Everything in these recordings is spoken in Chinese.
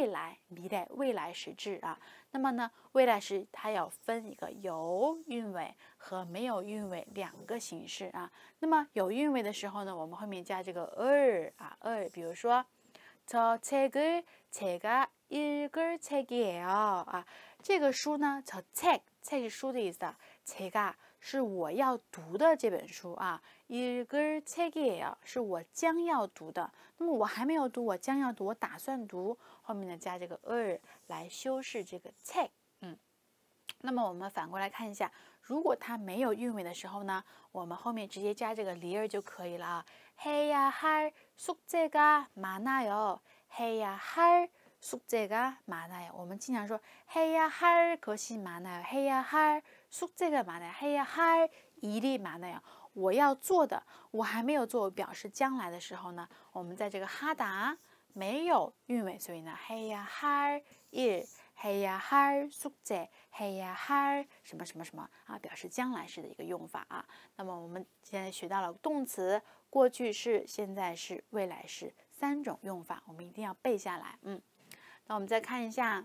未来，你得未来时制啊。那么呢，未来时它要分一个有韵味和没有韵味两个形式啊。那么有韵味的时候呢，我们后面加这个 er 啊 er。比如说，chegu chiga y i g e l 啊，这个书呢，chegu e 是书的意思啊。h i 是我要读的这本书啊 y i g e r g i e l 是我将要读的。那么我还没有读，我将要读，我打算读。后面呢加这个 er 来修饰这个 take。嗯，那么我们反过来看一下，如果它没有韵味的时候呢，我们后面直接加这个梨儿就可以了啊。嘿呀哈儿宿这个马奈哟，嘿呀哈儿宿这个马奈哟。我们经常说嘿呀哈儿可惜马奈哟，嘿呀哈儿宿这个马奈，嘿呀哈儿一粒马哟。我要做的，我还没有做，表示将来的时候呢，我们在这个哈达。没有韵味，所以呢，嘿呀哈儿也，嘿呀哈儿苏在，嘿呀哈儿什么什么什么啊，表示将来时的一个用法啊。那么我们现在学到了动词过去式、现在式、未来式三种用法，我们一定要背下来。嗯，那我们再看一下，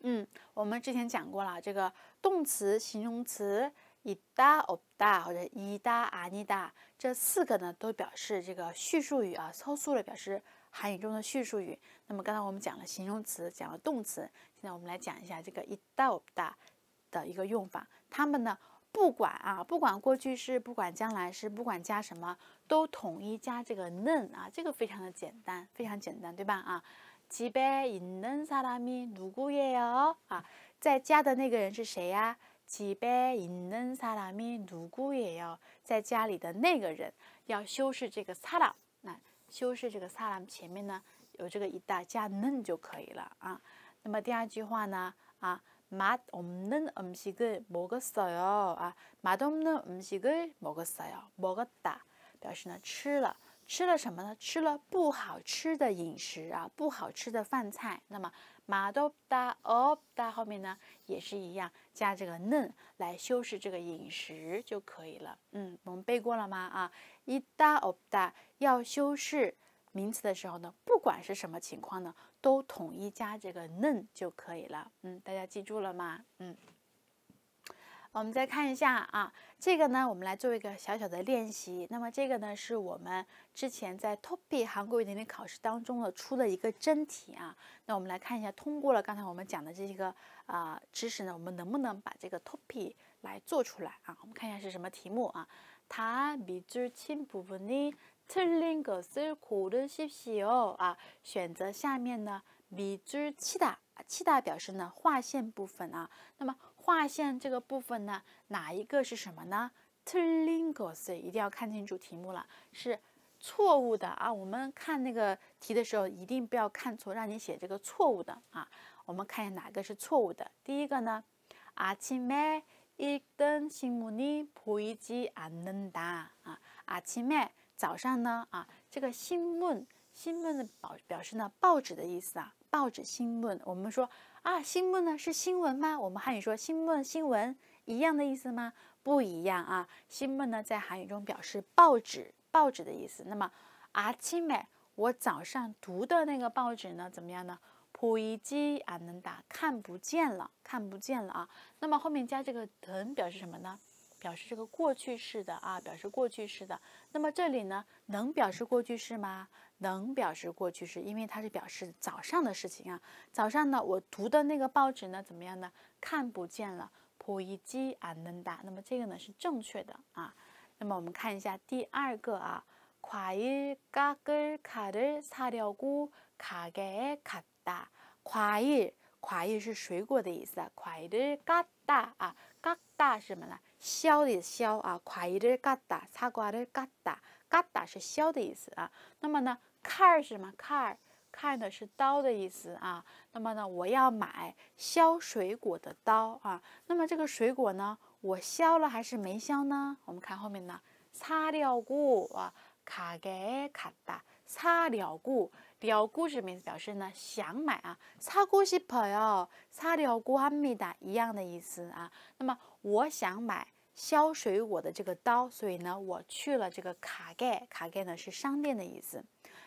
嗯，我们之前讲过了，这个动词、形容词、伊达、欧达或者伊达阿尼达，这四个呢，都表示这个叙述语啊，超速的表示。韩语中的叙述语，那么刚才我们讲了形容词，讲了动词，现在我们来讲一下这个 o p 다 a 的一个用法。他们呢，不管啊，不管过去式，不管将来式，不管加什么，都统一加这个 n 啊，这个非常的简单，非常简单，对吧？啊，집에있는사람이누구예 요？ 啊，在家的那个人是谁呀？집에있는사람이누구예 요？ 在家里的那个人要修饰这个사 람。 修饰这个萨拉前面呢，有这个一大加嫩就可以了啊。那么第二句话呢，啊，맛없는음식을먹었어요啊，맛없는음식을먹었어 요， 먹었 다， 表示呢吃了。吃了什么呢？吃了不好吃的饮食啊，不好吃的饭菜。那么马 a d 哦 d 后面呢，也是一样，加这个嫩来修饰这个饮食就可以了。嗯，我们背过了吗？啊一达哦 o 要修饰名词的时候呢，不管是什么情况呢，都统一加这个嫩就可以了。嗯，大家记住了吗？嗯。我们再看一下啊，这个呢，我们来做一个小小的练习。那么这个呢，是我们之前在 TOPI 韩国语能力考试当中的出的一个真题啊。那我们来看一下，通过了刚才我们讲的这个啊知识呢，我们能不能把这个 TOPI 来做出来啊？我们看一下是什么题目啊？다미지친부분이틀린것을고르십시오啊，选择下面呢미지치 다， 七大表示呢划线部分啊。那么划线这个部分呢，哪一个是什么呢？Tlingos 一定要看清楚题目了，是错误的啊！我们看那个题的时候，一定不要看错，让你写这个错误的啊！我们看一下哪个是错误的。第一个呢，아침에일등신문이보이지않는다啊，아침에早上呢啊，这个新闻。新闻的报表示呢报纸的意思啊，报纸新闻。我们说啊，新闻呢是新闻吗？我们汉语说新闻新闻一样的意思吗？不一样啊，新闻呢在韩语中表示报纸，报纸的意思。那么啊，침美，我早上读的那个报纸呢，怎么样呢？普이지안된看不见了，看不见了啊。那么后面加这个等表示什么呢？表示这个过去式的啊，表示过去式的。那么这里呢，能表示过去式吗？能表示过去式，因为它是表示早上的事情啊。早上呢，我读的那个报纸呢，怎么样呢？看不见了。poiji anda，那么这个呢是正确的啊。那么我们看一下第二个啊，과일가글카를사려고가게에갔 다。 과 일， 과일是水果的意思啊。과일을갔 다， 啊，갔다什么呢？削的削啊，刮的嘎哒，擦刮的嘎哒，嘎哒是削的意思啊。那么呢，看什么看？看的是刀的意思啊。那么呢，我要买削水果的刀啊。那么这个水果呢，我削了还是没削呢？我们看后面呢，擦掉过啊，가给咔哒擦掉过。表名词，表示呢想买啊，擦过去朋友擦掉瓜米达一样的意思啊。那么我想买削水果的这个刀，所以呢我去了这个卡盖卡盖呢是商店的意思。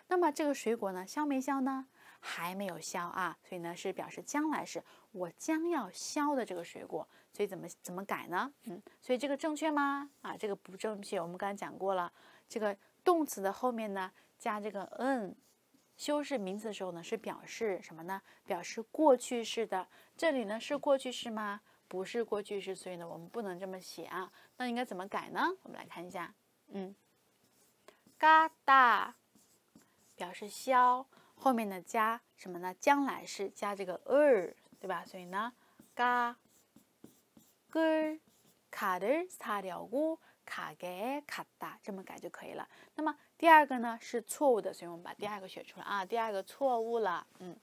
那么这个水果呢削没削呢？还没有削啊，所以呢是表示将来是我将要削的这个水果。所以怎么怎么改呢？嗯，所以这个正确吗？啊，这个不正确。我们刚才讲过了，这个动词的后面呢加这个嗯。修饰名词的时候呢，是表示什么呢？表示过去式的。这里呢是过去式吗？不是过去式，所以呢我们不能这么写啊。那应该怎么改呢？我们来看一下，嗯，嘎哒表示消，后面的加什么呢？将来式加这个 er，对吧？所以呢，嘎根儿。卡的擦掉，乌卡给卡哒，这么改就可以了。那么第二个呢是错误的，所以我们把第二个选出来啊。第二个错误了，嗯。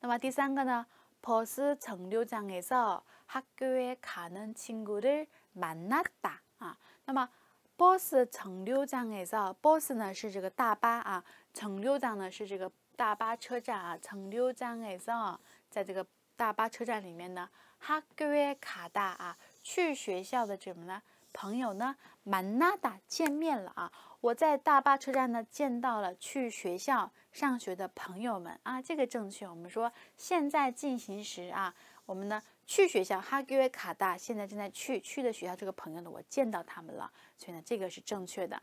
那么第三个呢？巴士停留장에서학교에가는친구를만났다啊。那么巴士停留장에 서， 巴士呢是这个大巴啊，停留장呢是这个大巴车站啊。停留장에 서， 在这个大巴车站里面呢，학교에가다啊。去学校的怎么呢？朋友呢？曼纳达见面了啊！我在大巴车站呢见到了去学校上学的朋友们啊！这个正确。我们说现在进行时啊，我们呢去学校哈吉维卡达现在正在去去的学校，这个朋友呢我见到他们了，所以呢这个是正确的。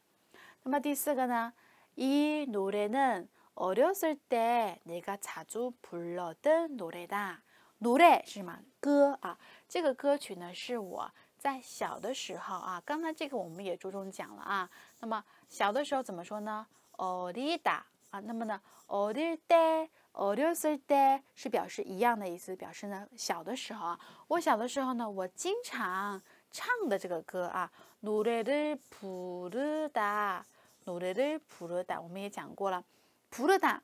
那么第四个呢？이노래는어려서때네가자주불러드노래 다。 努嘞是什么歌啊？这个歌曲呢是我在小的时候啊，刚才这个我们也着重讲了啊。那么小的时候怎么说呢？哦滴哒啊，那么呢？哦滴哒，哦滴是是表示一样的意思。表示呢小的时候啊，我小的时候呢，我经常唱的这个歌啊，努嘞的普嘞哒，努嘞的普嘞哒，我们也讲过了，普嘞哒，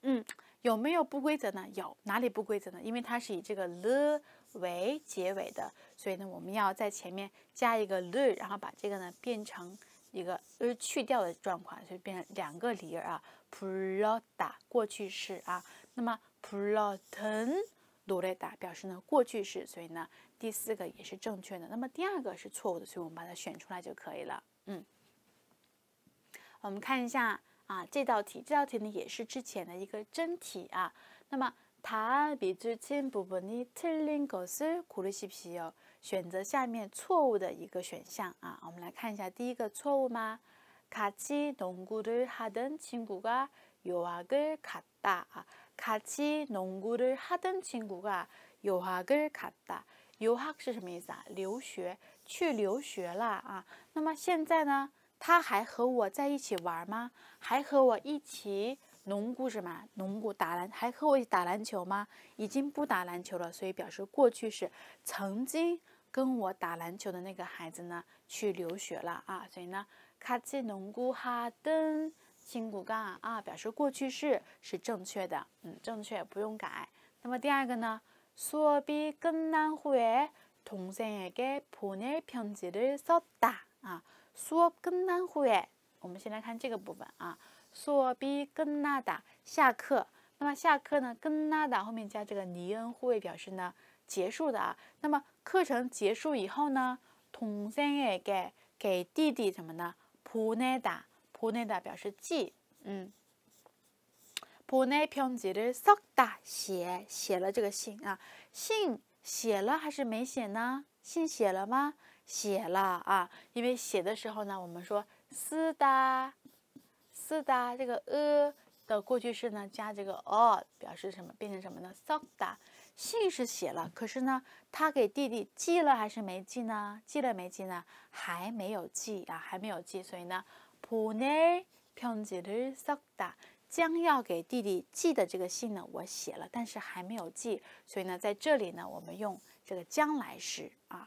嗯。有没有不规则呢？有，哪里不规则呢？因为它是以这个了为结尾的，所以呢，我们要在前面加一个 l 然后把这个呢变成一个 l 去掉的状况，所以变成两个儿啊，p l o a 过去式啊，那么 p r o t e n loreda 表示呢过去式，所以呢，第四个也是正确的，那么第二个是错误的，所以我们把它选出来就可以了。嗯，我们看一下。啊，这道题，这道题呢也是之前的一个真题啊。那么，他比之前部分你听林歌手苦了西皮哦。选择下面错误的一个选项啊。我们来看一下第一个错误吗？같이농구를하던친구가유학을갔 다。 같이농구를하던친구가유학을갔 다。 유학是什么意思啊？留学，去留学啦啊。那么现在呢？他还和我在一起玩吗？还和我一起农구什吗？农구打篮还和我一起打篮球吗？已经不打篮球了，所以表示过去式，曾经跟我打篮球的那个孩子呢，去留学了啊。所以呢，卡지농구하던친구가啊，表示过去式是正确的，嗯，正确，不用改。那么第二个呢，수업이끝난후에동생에게보낼편지를썼다啊。说跟单会，我们先来看这个部分啊。说比跟那哒下课，那么下课呢？跟那哒后面加这个尼恩护卫表示呢结束的啊。那么课程结束以后呢？同三耶给给弟弟什么呢？普奈哒普奈哒表示寄，嗯，布奈偏지를썼다写写了这个信啊，信写了还是没写呢？信写了吗？写了啊，因为写的时候呢，我们说“斯达斯达这个“呃”的过去式呢，加这个“哦”表示什么？变成什么呢？“是达信是写了，可是呢，他给弟弟寄了还是没寄呢？寄了没寄呢？还没有寄啊，还没有寄。所以呢，“보낼편지를쓰다”，将要给弟弟寄的这个信呢，我写了，但是还没有寄。所以呢，在这里呢，我们用这个将来时啊。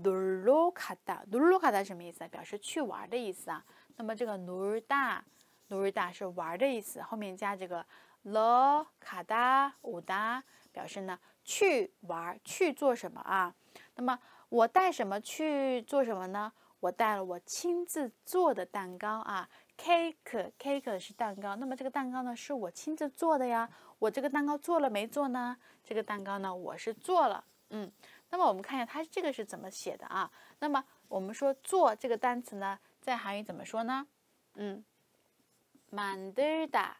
努尔卡达，努尔卡达什么意思啊？表示去玩的意思啊。那么这个努尔达，努尔达是玩的意思，后面加这个了卡达乌达，表示呢去玩去做什么啊？那么我带什么去做什么呢？我带了我亲自做的蛋糕啊，cake cake 是蛋糕。那么这个蛋糕呢是我亲自做的呀。我这个蛋糕做了没做呢？这个蛋糕呢我是做了，嗯。那么我们看一下它这个是怎么写的啊？那么我们说“做”这个单词呢，在韩语怎么说呢？嗯，만들 다。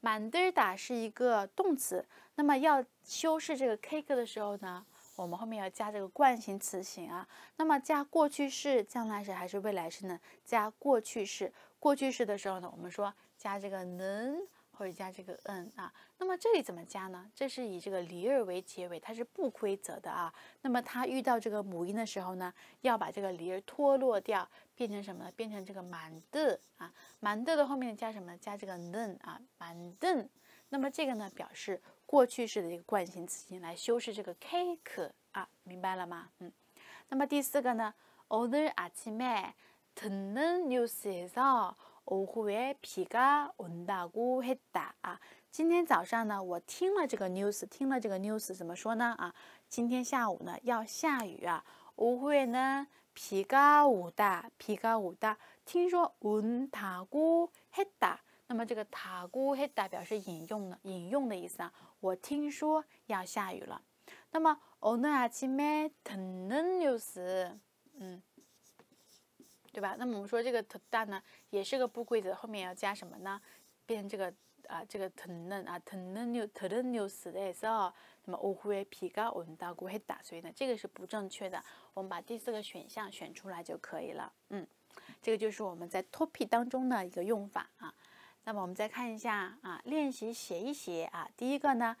만들다是一个动词。那么要修饰这个 cake 的时候呢，我们后面要加这个惯性词形啊。那么加过去式、将来时还是未来式呢？加过去式。过去式的时候呢，我们说加这个能。或者加这个 n 啊，那么这里怎么加呢？这是以这个梨儿为结尾，它是不规则的啊。那么它遇到这个母音的时候呢，要把这个梨儿脱落掉，变成什么？呢？变成这个满的啊，满的的后面加什么？加这个 n 啊，满 n。那么这个呢，表示过去式的一个惯性词性来修饰这个 cake 啊，明白了吗？嗯。那么第四个呢，오늘아침에듣는뉴스에서我会皮嘎文塔古黑达啊！今天早上呢，我听了这个 news，听了这个 news 怎么说呢啊？今天下午呢要下雨啊！我会呢皮嘎五大皮嘎五大，听说文塔古黑达。那么这个塔古黑达表示引用的引用的意思啊。我听说要下雨了。那么欧诺亚奇梅腾嫩 n e 嗯。对吧？那么我们说这个特大呢，也是个不规则，后面要加什么呢？变成这个啊，这个特嫩啊，e 嫩牛，特嫩 n 死的，是吧？那么五虎为皮高，我们刀骨会打以呢，这个是不正确的。我们把第四个选项选出来就可以了。嗯，这个就是我们在 topic 当中的一个用法啊。那么我们再看一下啊，练习写一写啊。第一个呢。